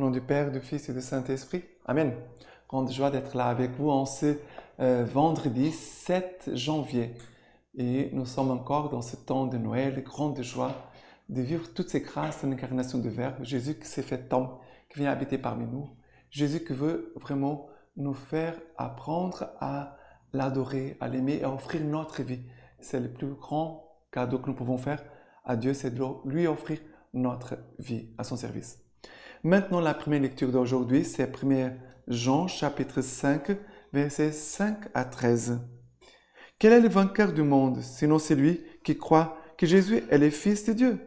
Au nom du Père, du Fils et du Saint-Esprit. Amen. Grande joie d'être là avec vous en ce euh, vendredi 7 janvier. Et nous sommes encore dans ce temps de Noël. Grande joie de vivre toutes ces grâces de l'incarnation du Verbe. Jésus qui s'est fait homme, qui vient habiter parmi nous. Jésus qui veut vraiment nous faire apprendre à l'adorer, à l'aimer et à offrir notre vie. C'est le plus grand cadeau que nous pouvons faire à Dieu, c'est de lui offrir notre vie à son service. Maintenant, la première lecture d'aujourd'hui, c'est 1 Jean chapitre 5, versets 5 à 13. Quel est le vainqueur du monde, sinon celui qui croit que Jésus est le Fils de Dieu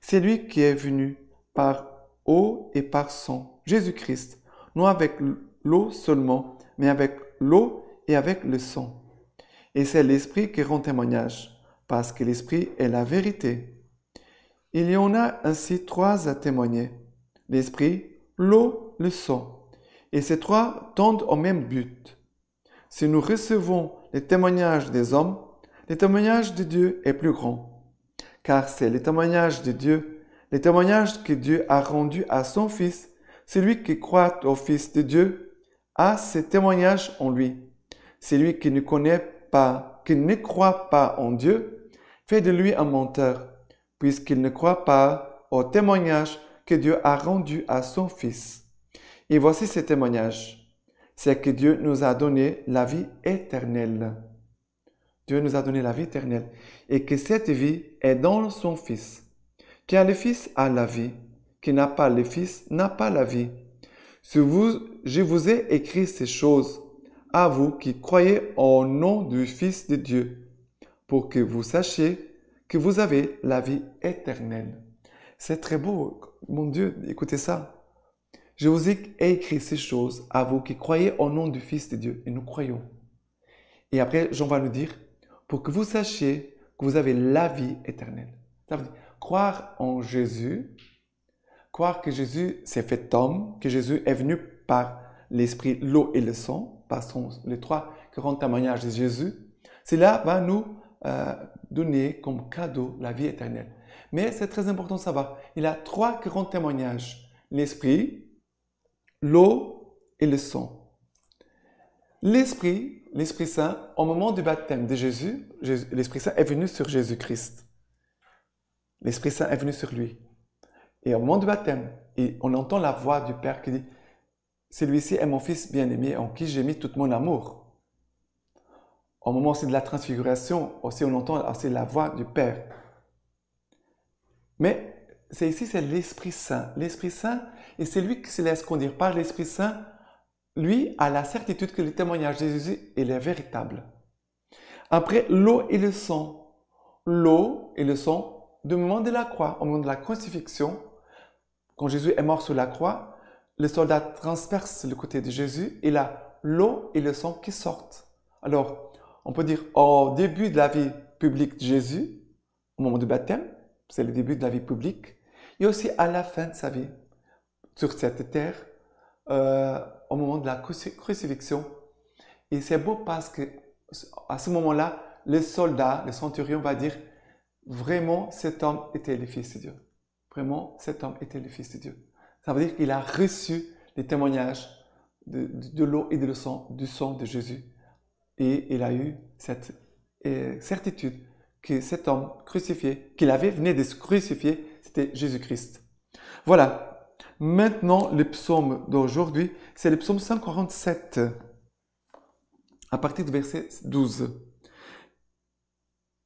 C'est lui qui est venu par eau et par sang, Jésus-Christ, non avec l'eau seulement, mais avec l'eau et avec le sang. Et c'est l'Esprit qui rend témoignage, parce que l'Esprit est la vérité. Il y en a ainsi trois à témoigner l'esprit, l'eau, le sang. Et ces trois tendent au même but. Si nous recevons les témoignages des hommes, le témoignage de Dieu est plus grand. Car c'est le témoignage de Dieu, les témoignages que Dieu a rendu à son Fils, celui qui croit au Fils de Dieu, a ce témoignages en lui. Celui qui ne connaît pas, qui ne croit pas en Dieu, fait de lui un menteur, puisqu'il ne croit pas au témoignage que Dieu a rendu à son Fils. Et voici ce témoignage, c'est que Dieu nous a donné la vie éternelle. Dieu nous a donné la vie éternelle et que cette vie est dans son Fils. Qui a le Fils a la vie, qui n'a pas le Fils n'a pas la vie. vous, je vous ai écrit ces choses à vous qui croyez au nom du Fils de Dieu, pour que vous sachiez que vous avez la vie éternelle. C'est très beau. Mon Dieu, écoutez ça. Je vous ai écrit ces choses à vous qui croyez au nom du Fils de Dieu. Et nous croyons. Et après, Jean va nous dire, pour que vous sachiez que vous avez la vie éternelle. Ça veut dire, croire en Jésus, croire que Jésus s'est fait homme, que Jésus est venu par l'esprit, l'eau et le sang, par son, les trois qui rendent témoignage de Jésus, cela va nous euh, donner comme cadeau la vie éternelle. Mais c'est très important de savoir. Il a trois grands témoignages. L'esprit, l'eau et le sang. L'esprit, l'Esprit Saint, au moment du baptême de Jésus, l'Esprit Saint est venu sur Jésus-Christ. L'Esprit Saint est venu sur lui. Et au moment du baptême, on entend la voix du Père qui dit, celui-ci est mon Fils bien-aimé en qui j'ai mis tout mon amour. Au moment aussi de la transfiguration, aussi on entend aussi la voix du Père mais c'est ici, c'est l'Esprit Saint. L'Esprit Saint, et c'est lui qui se laisse conduire par l'Esprit Saint, lui a la certitude que le témoignage de Jésus il est véritable. Après, l'eau et le sang. L'eau et le sang, du moment de la croix au moment de la crucifixion, quand Jésus est mort sur la croix, le soldat transperce le côté de Jésus et là, l'eau et le sang qui sortent. Alors, on peut dire au début de la vie publique de Jésus, au moment du baptême, c'est le début de la vie publique, et aussi à la fin de sa vie, sur cette terre, euh, au moment de la crucifixion. Et c'est beau parce que à ce moment-là, le soldat, le centurion va dire vraiment cet homme était le fils de Dieu. Vraiment cet homme était le fils de Dieu. Ça veut dire qu'il a reçu les témoignages de, l'eau et de sang, du sang de Jésus. Et il a eu cette euh, certitude que cet homme crucifié, qu'il avait venu de se crucifier, c'était Jésus-Christ. Voilà. Maintenant, le psaume d'aujourd'hui, c'est le psaume 147, à partir du verset 12.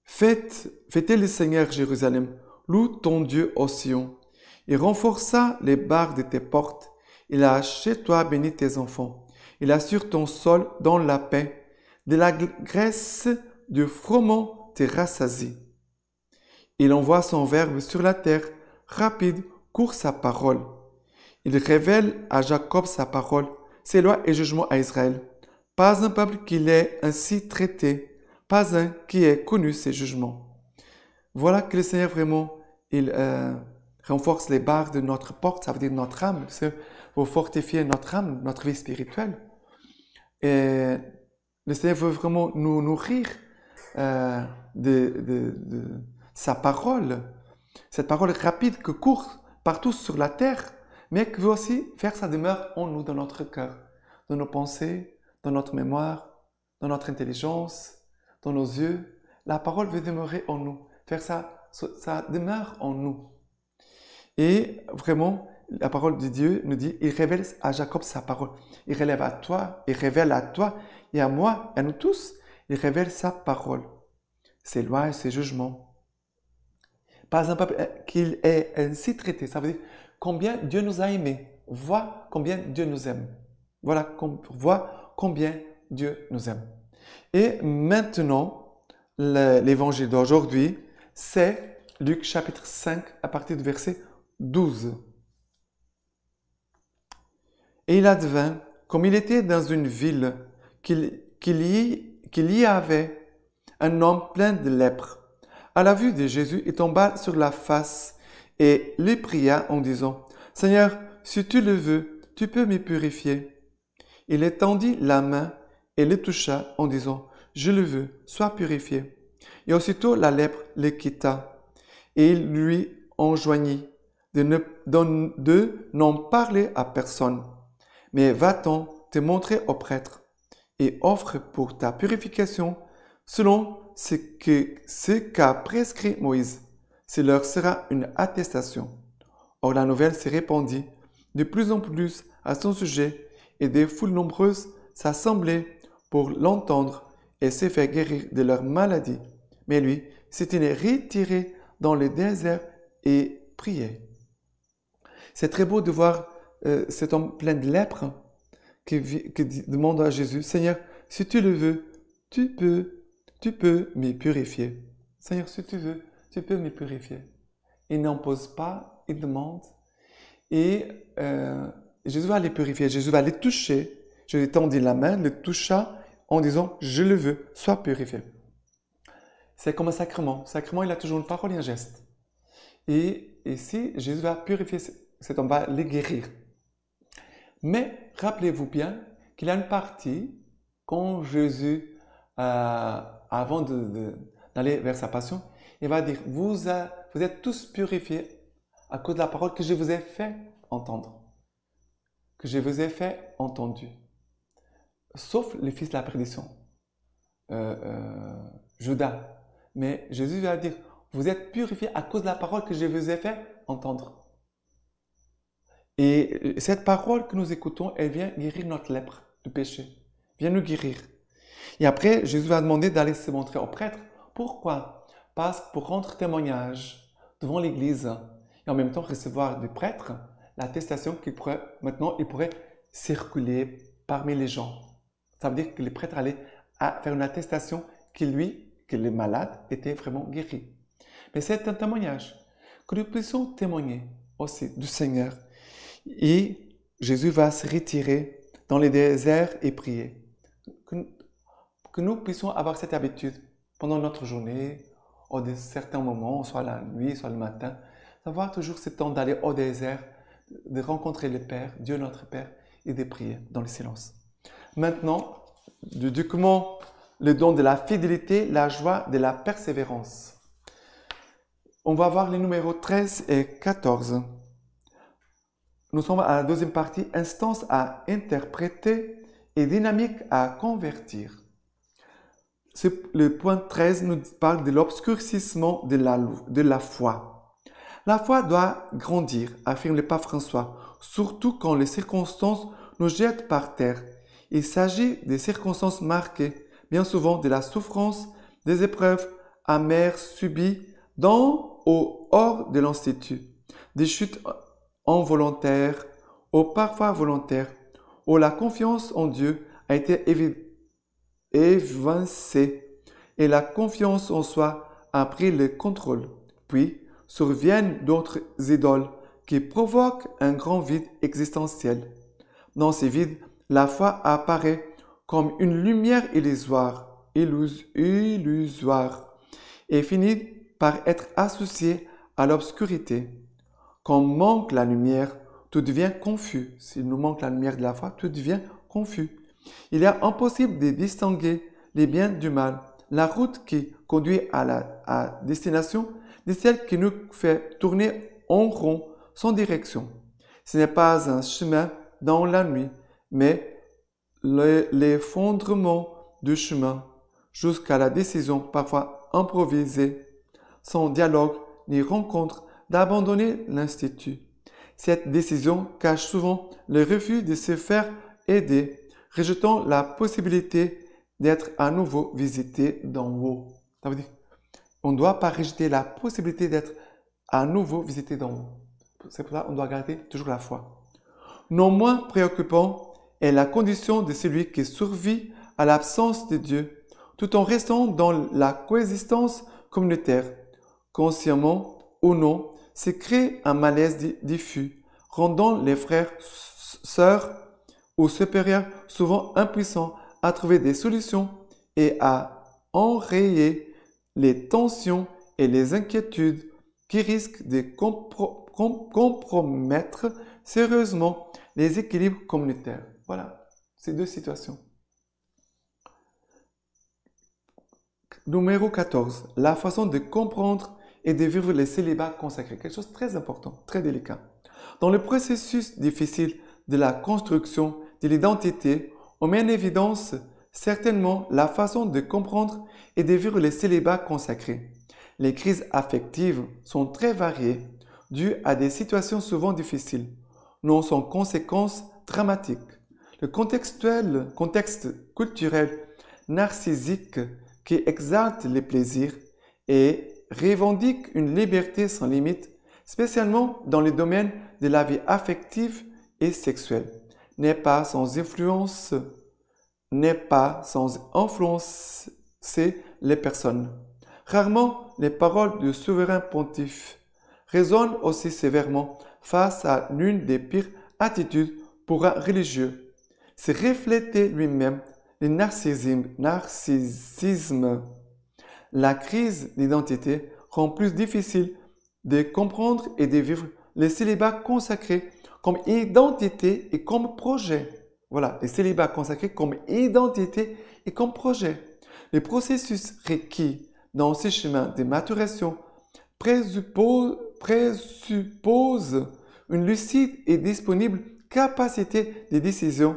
Faites, fêtez le Seigneur Jérusalem, loue ton Dieu au Sion. Il renforça les barres de tes portes, il a chez toi béni tes enfants, il assure ton sol dans la paix, de la graisse, du froment il envoie son verbe sur la terre, rapide, court sa parole. Il révèle à Jacob sa parole, ses lois et jugements à Israël. Pas un peuple qui l'ait ainsi traité, pas un qui ait connu ses jugements. Voilà que le Seigneur vraiment, il euh, renforce les barres de notre porte, ça veut dire notre âme. pour fortifier notre âme, notre vie spirituelle. Et le Seigneur veut vraiment nous nourrir euh, de, sa parole, cette parole rapide que court partout sur la terre, mais qui veut aussi faire sa demeure en nous, dans notre cœur, dans nos pensées, dans notre mémoire, dans notre intelligence, dans nos yeux. La parole veut demeurer en nous, faire sa, sa demeure en nous. Et vraiment, la parole de Dieu nous dit, il révèle à Jacob sa parole. Il relève à toi, il révèle à toi et à moi, et à nous tous, il révèle sa parole, ses lois et ses jugements. Par exemple, euh, qu'il est ainsi traité, ça veut dire combien Dieu nous a aimés. Vois combien Dieu nous aime. Voilà, vois combien Dieu nous aime. Et maintenant, l'évangile d'aujourd'hui, c'est Luc chapitre 5 à partir du verset 12. Et il advint, comme il était dans une ville, qu'il qu y qu'il y avait un homme plein de lèpre. À la vue de Jésus, il tomba sur la face et les pria en disant, Seigneur, si tu le veux, tu peux me purifier. Il étendit la main et le toucha en disant, Je le veux, sois purifié. Et aussitôt la lèpre le quitta, et il lui enjoignit de, ne, de n'en parler à personne. Mais va-t'en te montrer au prêtre et offre pour ta purification selon ce qu'a ce qu'a prescrit Moïse. Ce leur sera une attestation. Or la nouvelle se répandit de plus en plus à son sujet et des foules nombreuses s'assemblaient pour l'entendre et se faire guérir de leur maladie. Mais lui s'était retiré dans le désert et priait. C'est très beau de voir euh, cet homme plein de lèpre qui, demande à Jésus, Seigneur, si tu le veux, tu peux, tu peux me purifier. Seigneur, si tu veux, tu peux me purifier. Il pose pas, il demande. Et euh, Jésus va les purifier, Jésus va les toucher. Je lui tendis la main, le toucha en disant, je le veux, sois purifié. C'est comme un sacrement. Sacrement, il a toujours une parole et un geste. Et ici, Jésus va purifier cet homme, va les guérir. Mais rappelez-vous bien qu'il y a une partie quand Jésus, euh, avant d'aller vers sa passion, il va dire, vous, êtes tous purifiés à cause de la parole que je vous ai fait entendre, que je vous ai fait entendre. Sauf le fils de la perdition, euh, euh, Judas. Mais Jésus va dire, vous êtes purifiés à cause de la parole que je vous ai fait entendre. Et euh, cette parole que nous écoutons, elle vient guérir notre lèpre du péché, vient nous guérir. Et après, Jésus va demander d'aller se montrer au prêtre. Pourquoi Parce que pour rendre témoignage devant l'Église et en même temps recevoir du prêtre l'attestation qu'il pourrait maintenant, il pourrait circuler parmi les gens. Ça veut dire que le prêtre allait faire une attestation que lui, que le malade, était vraiment guéri. Mais c'est un témoignage. Que nous puissions témoigner aussi du Seigneur et Jésus va se retirer dans les déserts et prier. Que, nous puissions avoir cette habitude pendant notre journée, à de certains moments, soit la nuit, soit le matin, d'avoir toujours ce temps d'aller au désert, de rencontrer le Père, Dieu notre Père, et de prier dans le silence. Maintenant, du document, le don de la fidélité, la joie, de la persévérance. On va voir les numéros 13 et 14. Nous sommes à la deuxième partie, instance à interpréter et dynamique à convertir. Le point 13 nous parle de l'obscurcissement de la, de la foi. La foi doit grandir, affirme le pape François, surtout quand les circonstances nous jettent par terre. Il s'agit des circonstances marquées, bien souvent de la souffrance, des épreuves amères subies dans ou hors de l'institut, des chutes involontaire ou parfois volontaire, où la confiance en Dieu a été évincée et la confiance en soi a pris le contrôle. Puis surviennent d'autres idoles qui provoquent un grand vide existentiel. Dans ces vides, la foi apparaît comme une lumière illusoire, illusoire et finit par être associée à l'obscurité. Quand manque la lumière, tout devient confus. S'il nous manque la lumière de la foi, tout devient confus. Il est impossible de distinguer les biens du mal. La route qui conduit à la destination est celle qui nous fait tourner en rond sans direction. Ce n'est pas un chemin dans la nuit, mais l'effondrement du chemin jusqu'à la décision parfois improvisée, sans dialogue ni rencontre d'abandonner l'Institut. Cette décision cache souvent le refus de se faire aider, rejetant la possibilité d'être à nouveau visité d'en haut. Ça veut dire, on ne doit pas rejeter la possibilité d'être à nouveau visité d'en haut. C'est pour ça qu'on doit garder toujours la foi. Non moins préoccupant est la condition de celui qui survit à l'absence de Dieu, tout en restant dans la coexistence communautaire, consciemment ou non, c'est créer un malaise diffus, rendant les frères, sœurs ou supérieurs souvent impuissants à trouver des solutions et à enrayer les tensions et les inquiétudes qui risquent de compromettre sérieusement les équilibres communautaires. Voilà, ces deux situations. Numéro 14. La façon de comprendre et de vivre les célibats consacrés. Quelque chose très important, très délicat. Dans le processus difficile de la construction de l'identité, on met en évidence certainement la façon de comprendre et de vivre les célibats consacrés. Les crises affectives sont très variées, dues à des situations souvent difficiles, non sans conséquences dramatiques. Le contextuel, contexte culturel narcissique qui exalte les plaisirs et revendique une liberté sans limite, spécialement dans les domaines de la vie affective et sexuelle, n'est pas sans influence, n'est pas sans influencer les personnes. Rarement les paroles du souverain pontife résonnent aussi sévèrement face à l'une des pires attitudes pour un religieux. C'est refléter lui-même le narcissisme la crise d'identité rend plus difficile de comprendre et de vivre les célibats consacrés comme identité et comme projet. Voilà, les célibats consacrés comme identité et comme projet. Les processus requis dans ce chemin de maturation présuppose, présuppose une lucide et disponible capacité de décision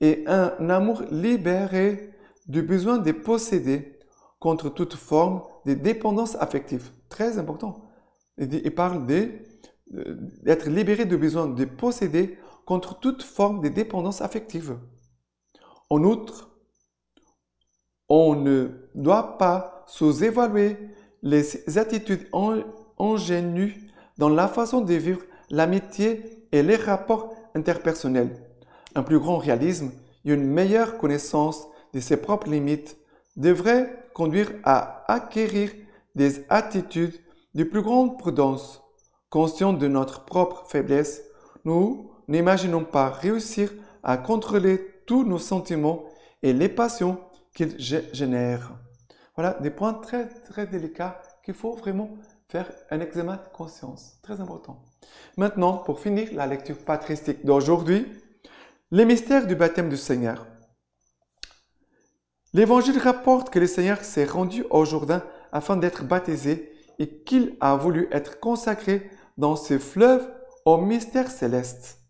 et un amour libéré du besoin de posséder contre toute forme de dépendance affective. Très important. Il parle euh, d'être libéré du besoin de posséder contre toute forme de dépendance affective. En outre, on ne doit pas sous-évaluer les attitudes ingénues dans la façon de vivre l'amitié et les rapports interpersonnels. Un plus grand réalisme et une meilleure connaissance de ses propres limites devraient conduire à acquérir des attitudes de plus grande prudence. Conscients de notre propre faiblesse, nous n'imaginons pas réussir à contrôler tous nos sentiments et les passions qu'ils génèrent. Voilà des points très très délicats qu'il faut vraiment faire un examen de conscience, très important. Maintenant, pour finir la lecture patristique d'aujourd'hui, les mystères du baptême du Seigneur. L'Évangile rapporte que le Seigneur s'est rendu au Jourdain afin d'être baptisé et qu'il a voulu être consacré dans ce fleuve au mystère céleste.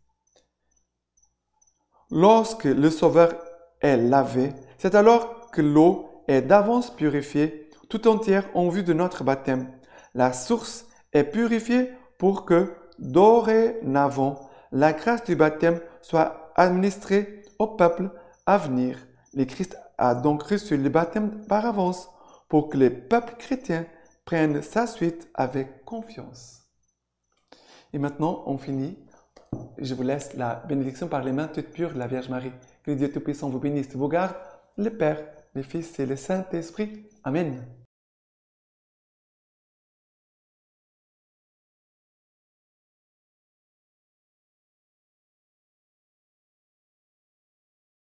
Lorsque le Sauveur est lavé, c'est alors que l'eau est d'avance purifiée tout entière en vue de notre baptême. La source est purifiée pour que, dorénavant, la grâce du baptême soit administrée au peuple à venir. Les a donc reçu le baptême par avance pour que les peuples chrétiens prennent sa suite avec confiance. Et maintenant, on finit. Je vous laisse la bénédiction par les mains toutes pures de la Vierge Marie. Que Dieu Tout-Puissant vous bénisse vous garde, le Père, le Fils et le Saint-Esprit. Amen.